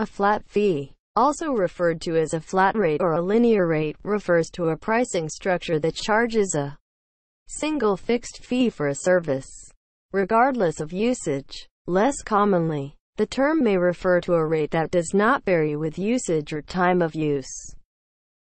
A flat fee, also referred to as a flat rate or a linear rate, refers to a pricing structure that charges a single fixed fee for a service, regardless of usage. Less commonly, the term may refer to a rate that does not vary with usage or time of use.